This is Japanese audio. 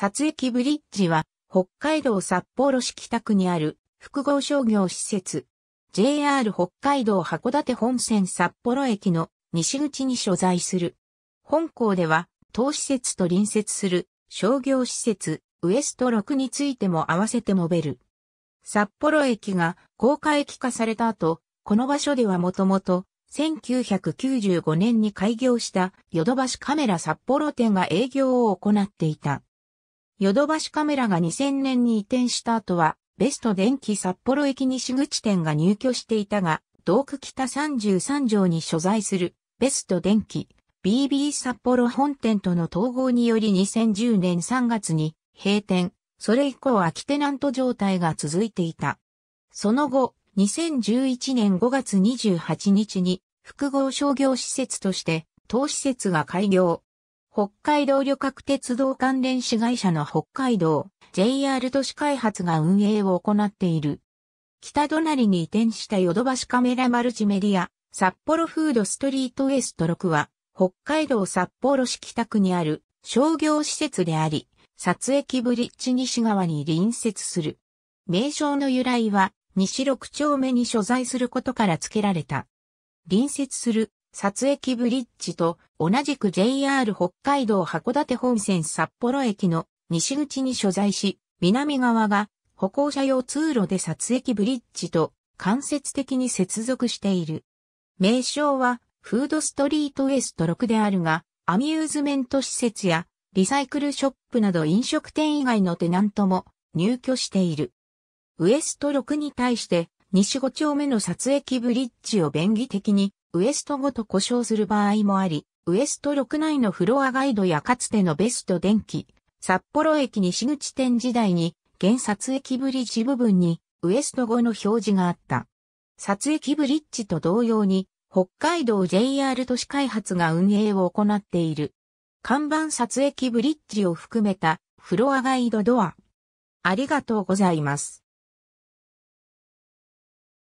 札駅ブリッジは、北海道札幌市北区にある複合商業施設、JR 北海道函館本線札幌駅の西口に所在する。本校では、当施設と隣接する商業施設、ウエスト6についても合わせて述べる。札幌駅が高架駅化された後、この場所ではもともと、1995年に開業したヨドバシカメラ札幌店が営業を行っていた。ヨドバシカメラが2000年に移転した後は、ベスト電気札幌駅西口店が入居していたが、道区北33条に所在する、ベスト電気、BB 札幌本店との統合により2010年3月に閉店、それ以降空きテナント状態が続いていた。その後、2011年5月28日に複合商業施設として当施設が開業。北海道旅客鉄道関連子会社の北海道 JR 都市開発が運営を行っている。北隣に移転したヨドバシカメラマルチメディア札幌フードストリートウエスト6は北海道札幌市北区にある商業施設であり、撮影機ブリッジ西側に隣接する。名称の由来は西六丁目に所在することから付けられた。隣接する札駅ブリッジと同じく JR 北海道函館本線札幌駅の西口に所在し、南側が歩行者用通路で札駅ブリッジと間接的に接続している。名称はフードストリートウエスト6であるが、アミューズメント施設やリサイクルショップなど飲食店以外のテナントも入居している。ウエスト6に対して西5丁目の影機ブリッジを便宜的にウエストごと故障する場合もあり、ウエスト6内のフロアガイドやかつてのベスト電気、札幌駅西口店時代に、現影機ブリッジ部分に、ウエスト5の表示があった。撮影機ブリッジと同様に、北海道 JR 都市開発が運営を行っている。看板撮影機ブリッジを含めたフロアガイドドア。ありがとうございます。